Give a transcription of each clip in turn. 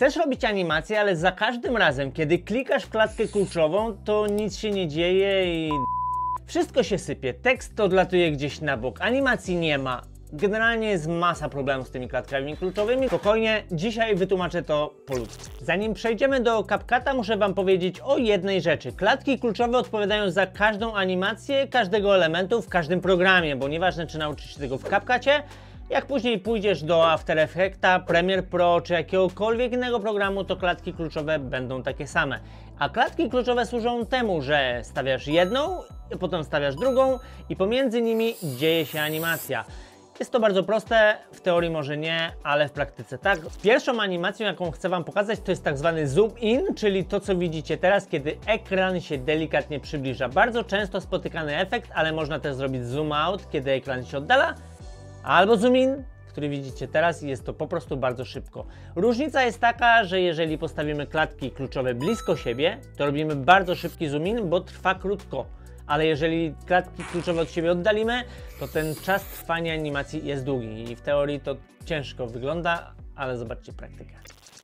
Chcesz robić animację, ale za każdym razem, kiedy klikasz w klatkę kluczową, to nic się nie dzieje i... Wszystko się sypie, tekst to odlatuje gdzieś na bok, animacji nie ma. Generalnie jest masa problemów z tymi klatkami kluczowymi. Spokojnie, dzisiaj wytłumaczę to po ludzku. Zanim przejdziemy do Capcata, muszę Wam powiedzieć o jednej rzeczy. Klatki kluczowe odpowiadają za każdą animację, każdego elementu w każdym programie, bo nieważne czy nauczysz się tego w CapCucie, jak później pójdziesz do After Effectsa, Premiere Pro czy jakiegokolwiek innego programu, to klatki kluczowe będą takie same. A klatki kluczowe służą temu, że stawiasz jedną, potem stawiasz drugą i pomiędzy nimi dzieje się animacja. Jest to bardzo proste, w teorii może nie, ale w praktyce tak. Pierwszą animacją, jaką chcę Wam pokazać, to jest tak zwany zoom in, czyli to, co widzicie teraz, kiedy ekran się delikatnie przybliża. Bardzo często spotykany efekt, ale można też zrobić zoom out, kiedy ekran się oddala albo zoom in, który widzicie teraz i jest to po prostu bardzo szybko. Różnica jest taka, że jeżeli postawimy klatki kluczowe blisko siebie, to robimy bardzo szybki zoom in, bo trwa krótko. Ale jeżeli klatki kluczowe od siebie oddalimy, to ten czas trwania animacji jest długi i w teorii to ciężko wygląda, ale zobaczcie praktykę.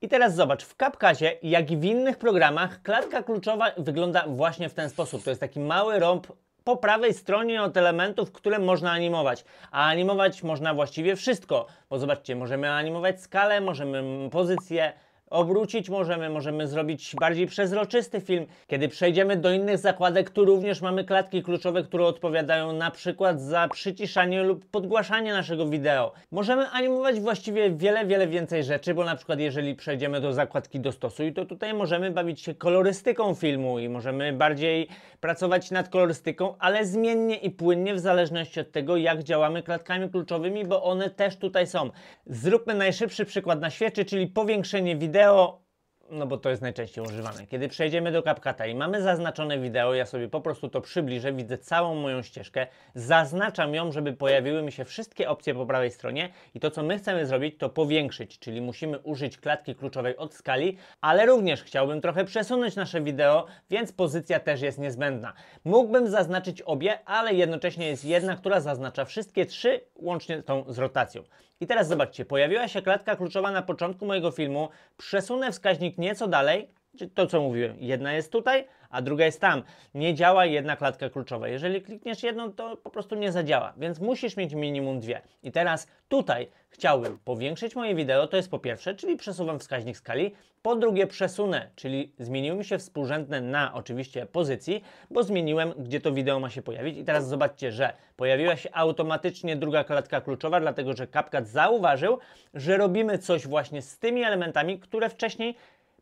I teraz zobacz, w CapCutie, jak i w innych programach, klatka kluczowa wygląda właśnie w ten sposób. To jest taki mały rąb po prawej stronie od elementów, które można animować. A animować można właściwie wszystko, bo zobaczcie, możemy animować skalę, możemy pozycję, obrócić możemy, możemy zrobić bardziej przezroczysty film. Kiedy przejdziemy do innych zakładek, tu również mamy klatki kluczowe, które odpowiadają na przykład za przyciszanie lub podgłaszanie naszego wideo. Możemy animować właściwie wiele, wiele więcej rzeczy, bo na przykład jeżeli przejdziemy do zakładki dostosuj, to tutaj możemy bawić się kolorystyką filmu i możemy bardziej pracować nad kolorystyką, ale zmiennie i płynnie w zależności od tego, jak działamy klatkami kluczowymi, bo one też tutaj są. Zróbmy najszybszy przykład na świecie, czyli powiększenie wideo dedo no bo to jest najczęściej używane. Kiedy przejdziemy do CapCuta i mamy zaznaczone wideo, ja sobie po prostu to przybliżę, widzę całą moją ścieżkę, zaznaczam ją, żeby pojawiły mi się wszystkie opcje po prawej stronie i to, co my chcemy zrobić, to powiększyć, czyli musimy użyć klatki kluczowej od skali, ale również chciałbym trochę przesunąć nasze wideo, więc pozycja też jest niezbędna. Mógłbym zaznaczyć obie, ale jednocześnie jest jedna, która zaznacza wszystkie trzy, łącznie tą z rotacją. I teraz zobaczcie, pojawiła się klatka kluczowa na początku mojego filmu, przesunę wskaźnik nieco dalej? To, co mówiłem, jedna jest tutaj, a druga jest tam. Nie działa jedna klatka kluczowa. Jeżeli klikniesz jedną, to po prostu nie zadziała, więc musisz mieć minimum dwie. I teraz tutaj chciałbym powiększyć moje wideo, to jest po pierwsze, czyli przesuwam wskaźnik skali, po drugie przesunę, czyli zmieniły mi się współrzędne na oczywiście pozycji, bo zmieniłem, gdzie to wideo ma się pojawić. I teraz zobaczcie, że pojawiła się automatycznie druga klatka kluczowa, dlatego że CapCut zauważył, że robimy coś właśnie z tymi elementami, które wcześniej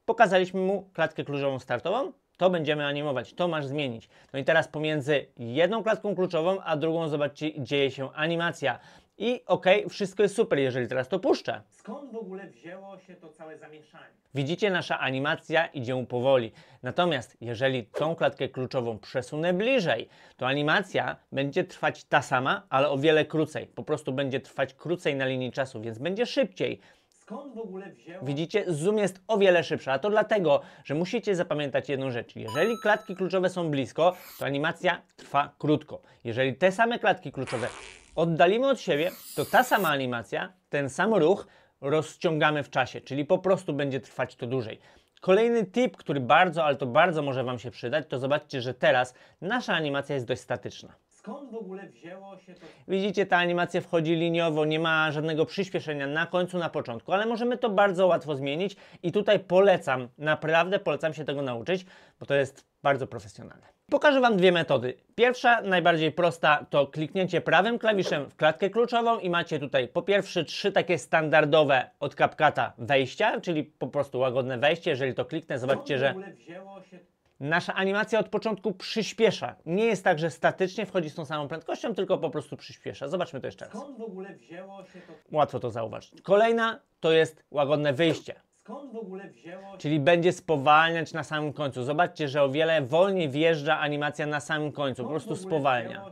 Pokazaliśmy mu klatkę kluczową startową, to będziemy animować, to masz zmienić. No i teraz pomiędzy jedną klatką kluczową, a drugą, zobaczcie, dzieje się animacja. I okej, okay, wszystko jest super, jeżeli teraz to puszczę. Skąd w ogóle wzięło się to całe zamieszanie? Widzicie, nasza animacja idzie powoli. Natomiast jeżeli tą klatkę kluczową przesunę bliżej, to animacja będzie trwać ta sama, ale o wiele krócej. Po prostu będzie trwać krócej na linii czasu, więc będzie szybciej. Skąd w ogóle Widzicie, zoom jest o wiele szybszy, a to dlatego, że musicie zapamiętać jedną rzecz. Jeżeli klatki kluczowe są blisko, to animacja trwa krótko. Jeżeli te same klatki kluczowe oddalimy od siebie, to ta sama animacja, ten sam ruch rozciągamy w czasie, czyli po prostu będzie trwać to dłużej. Kolejny tip, który bardzo, ale to bardzo może Wam się przydać, to zobaczcie, że teraz nasza animacja jest dość statyczna. Skąd w ogóle wzięło się to? Widzicie, ta animacja wchodzi liniowo, nie ma żadnego przyspieszenia na końcu, na początku, ale możemy to bardzo łatwo zmienić i tutaj polecam, naprawdę polecam się tego nauczyć, bo to jest bardzo profesjonalne. Pokażę Wam dwie metody. Pierwsza, najbardziej prosta, to kliknięcie prawym klawiszem w klatkę kluczową i macie tutaj po pierwsze trzy takie standardowe od CapCata wejścia, czyli po prostu łagodne wejście. Jeżeli to kliknę, zobaczcie, że... Wzięło się nasza animacja od początku przyspiesza. Nie jest tak, że statycznie wchodzi z tą samą prędkością, tylko po prostu przyspiesza. Zobaczmy to jeszcze raz. Skąd w ogóle wzięło się to? Łatwo to zauważyć. Kolejna to jest łagodne wyjście. Skąd w ogóle wzięło Czyli będzie spowalniać na samym końcu. Zobaczcie, że o wiele wolniej wjeżdża animacja na samym końcu, po prostu spowalnia.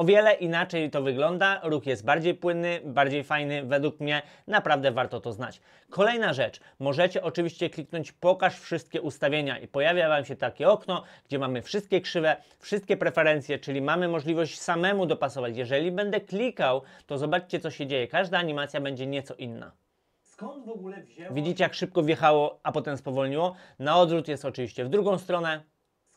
O wiele inaczej to wygląda, ruch jest bardziej płynny, bardziej fajny, według mnie naprawdę warto to znać. Kolejna rzecz, możecie oczywiście kliknąć pokaż wszystkie ustawienia i pojawia Wam się takie okno, gdzie mamy wszystkie krzywe, wszystkie preferencje, czyli mamy możliwość samemu dopasować. Jeżeli będę klikał, to zobaczcie co się dzieje, każda animacja będzie nieco inna. Wzięło... Widzicie, jak szybko wjechało, a potem spowolniło? Na odwrót jest oczywiście w drugą stronę.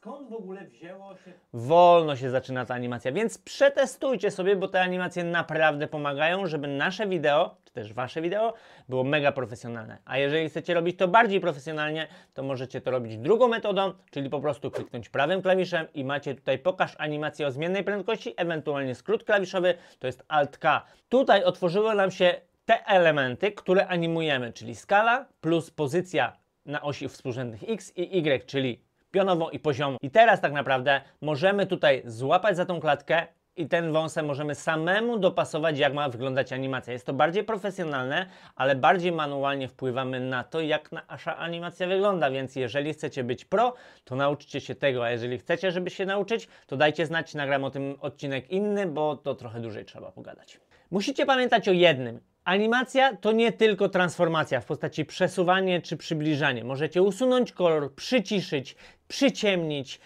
Skąd w ogóle wzięło się... Wolno się zaczyna ta animacja, więc przetestujcie sobie, bo te animacje naprawdę pomagają, żeby nasze wideo, czy też wasze wideo, było mega profesjonalne. A jeżeli chcecie robić to bardziej profesjonalnie, to możecie to robić drugą metodą, czyli po prostu kliknąć prawym klawiszem i macie tutaj pokaż animację o zmiennej prędkości, ewentualnie skrót klawiszowy, to jest Alt-K. Tutaj otworzyły nam się te elementy, które animujemy, czyli skala plus pozycja na osi współrzędnych x i y, czyli pionowo i poziomo. I teraz tak naprawdę możemy tutaj złapać za tą klatkę i ten wąsem możemy samemu dopasować, jak ma wyglądać animacja. Jest to bardziej profesjonalne, ale bardziej manualnie wpływamy na to, jak nasza animacja wygląda, więc jeżeli chcecie być pro, to nauczcie się tego, a jeżeli chcecie, żeby się nauczyć, to dajcie znać, nagram o tym odcinek inny, bo to trochę dłużej trzeba pogadać. Musicie pamiętać o jednym. Animacja to nie tylko transformacja w postaci przesuwanie czy przybliżanie. Możecie usunąć kolor, przyciszyć, przyciemnić,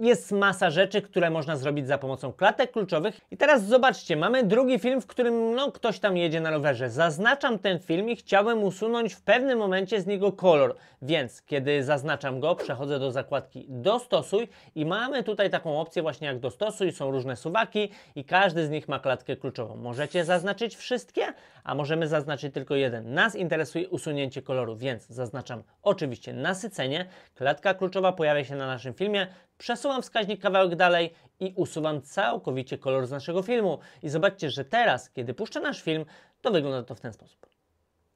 jest masa rzeczy, które można zrobić za pomocą klatek kluczowych. I teraz zobaczcie, mamy drugi film, w którym no, ktoś tam jedzie na rowerze. Zaznaczam ten film i chciałem usunąć w pewnym momencie z niego kolor, więc kiedy zaznaczam go, przechodzę do zakładki dostosuj i mamy tutaj taką opcję właśnie jak dostosuj, są różne suwaki i każdy z nich ma klatkę kluczową. Możecie zaznaczyć wszystkie, a możemy zaznaczyć tylko jeden. Nas interesuje usunięcie koloru, więc zaznaczam oczywiście nasycenie. Klatka kluczowa pojawia się na naszym filmie, Przesuwam wskaźnik kawałek dalej i usuwam całkowicie kolor z naszego filmu. I zobaczcie, że teraz, kiedy puszczę nasz film, to wygląda to w ten sposób.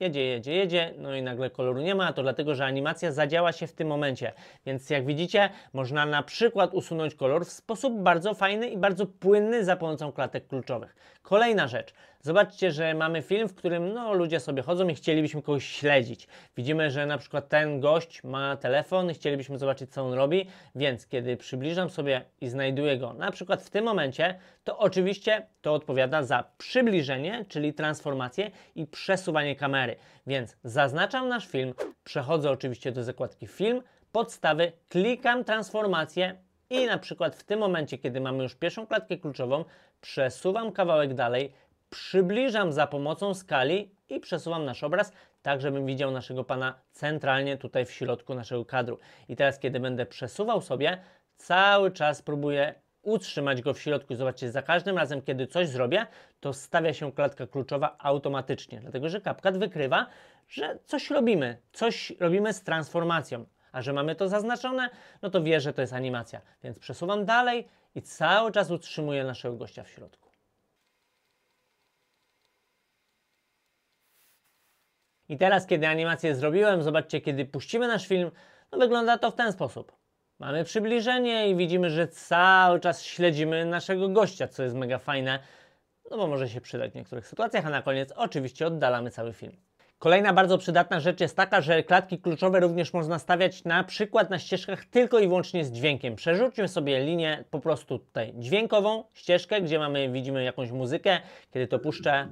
Jedzie, jedzie, jedzie, no i nagle koloru nie ma, to dlatego, że animacja zadziała się w tym momencie. Więc jak widzicie, można na przykład usunąć kolor w sposób bardzo fajny i bardzo płynny za pomocą klatek kluczowych. Kolejna rzecz. Zobaczcie, że mamy film, w którym no, ludzie sobie chodzą i chcielibyśmy kogoś śledzić. Widzimy, że na przykład ten gość ma telefon i chcielibyśmy zobaczyć, co on robi, więc kiedy przybliżam sobie i znajduję go na przykład w tym momencie, to oczywiście to odpowiada za przybliżenie, czyli transformację i przesuwanie kamery. Więc zaznaczam nasz film, przechodzę oczywiście do zakładki film, podstawy, klikam transformację i na przykład w tym momencie, kiedy mamy już pierwszą klatkę kluczową, przesuwam kawałek dalej, przybliżam za pomocą skali i przesuwam nasz obraz tak, żebym widział naszego Pana centralnie tutaj w środku naszego kadru. I teraz, kiedy będę przesuwał sobie, cały czas próbuję utrzymać go w środku. Zobaczcie, za każdym razem, kiedy coś zrobię, to stawia się klatka kluczowa automatycznie, dlatego że CapCut wykrywa, że coś robimy, coś robimy z transformacją. A że mamy to zaznaczone, no to wie, że to jest animacja. Więc przesuwam dalej i cały czas utrzymuję naszego gościa w środku. I teraz, kiedy animację zrobiłem, zobaczcie, kiedy puścimy nasz film, no wygląda to w ten sposób. Mamy przybliżenie i widzimy, że cały czas śledzimy naszego gościa, co jest mega fajne, no bo może się przydać w niektórych sytuacjach, a na koniec oczywiście oddalamy cały film. Kolejna bardzo przydatna rzecz jest taka, że klatki kluczowe również można stawiać na przykład na ścieżkach tylko i wyłącznie z dźwiękiem. Przerzućmy sobie linię po prostu tutaj dźwiękową, ścieżkę, gdzie mamy, widzimy jakąś muzykę, kiedy to puszczę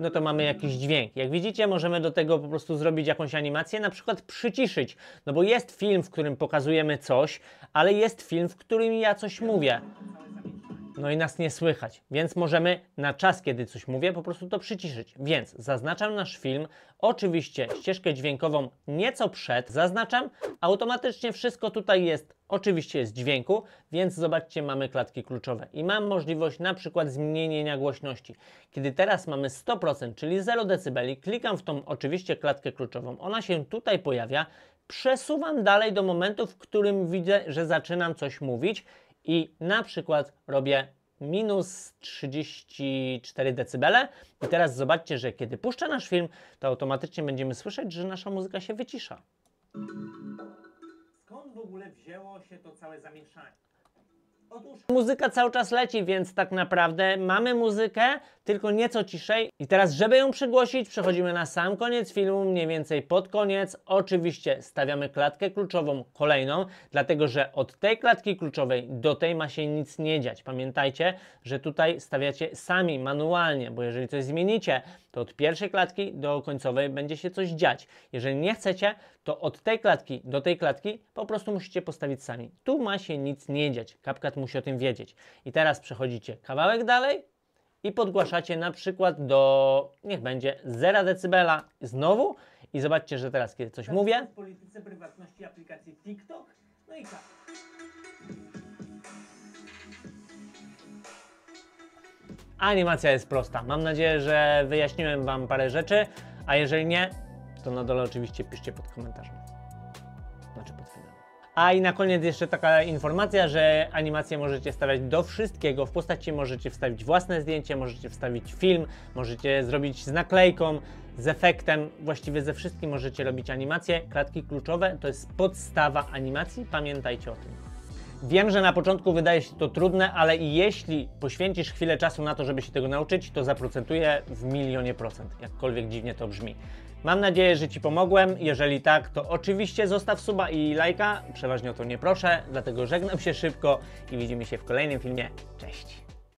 no to mamy jakiś dźwięk. Jak widzicie, możemy do tego po prostu zrobić jakąś animację, na przykład przyciszyć, no bo jest film, w którym pokazujemy coś, ale jest film, w którym ja coś mówię no i nas nie słychać, więc możemy na czas, kiedy coś mówię, po prostu to przyciszyć. Więc zaznaczam nasz film, oczywiście ścieżkę dźwiękową nieco przed, zaznaczam, automatycznie wszystko tutaj jest, oczywiście jest dźwięku, więc zobaczcie, mamy klatki kluczowe i mam możliwość na przykład zmienienia głośności. Kiedy teraz mamy 100%, czyli 0 dB, klikam w tą oczywiście klatkę kluczową, ona się tutaj pojawia, przesuwam dalej do momentu, w którym widzę, że zaczynam coś mówić i na przykład robię minus 34 dB i teraz zobaczcie, że kiedy puszczę nasz film, to automatycznie będziemy słyszeć, że nasza muzyka się wycisza. Skąd w ogóle wzięło się to całe zamieszanie? Otóż muzyka cały czas leci, więc tak naprawdę mamy muzykę, tylko nieco ciszej. I teraz, żeby ją przygłosić, przechodzimy na sam koniec filmu, mniej więcej pod koniec. Oczywiście stawiamy klatkę kluczową kolejną, dlatego że od tej klatki kluczowej do tej ma się nic nie dziać. Pamiętajcie, że tutaj stawiacie sami, manualnie, bo jeżeli coś zmienicie, to od pierwszej klatki do końcowej będzie się coś dziać. Jeżeli nie chcecie, to od tej klatki do tej klatki po prostu musicie postawić sami. Tu ma się nic nie dziać. Kapkat musi o tym wiedzieć. I teraz przechodzicie kawałek dalej, i podgłaszacie na przykład do, niech będzie 0 dB znowu i zobaczcie, że teraz kiedy coś mówię. W polityce prywatności aplikacji TikTok, no i tak. Animacja jest prosta. Mam nadzieję, że wyjaśniłem Wam parę rzeczy, a jeżeli nie, to na dole oczywiście piszcie pod komentarzem. Znaczy pod filmem. A i na koniec jeszcze taka informacja, że animacje możecie stawiać do wszystkiego. W postaci możecie wstawić własne zdjęcie, możecie wstawić film, możecie zrobić z naklejką, z efektem, właściwie ze wszystkim możecie robić animacje. Klatki kluczowe to jest podstawa animacji, pamiętajcie o tym. Wiem, że na początku wydaje się to trudne, ale jeśli poświęcisz chwilę czasu na to, żeby się tego nauczyć, to zaprocentuje w milionie procent, jakkolwiek dziwnie to brzmi. Mam nadzieję, że Ci pomogłem. Jeżeli tak, to oczywiście zostaw suba i lajka. Przeważnie o to nie proszę, dlatego żegnam się szybko i widzimy się w kolejnym filmie. Cześć!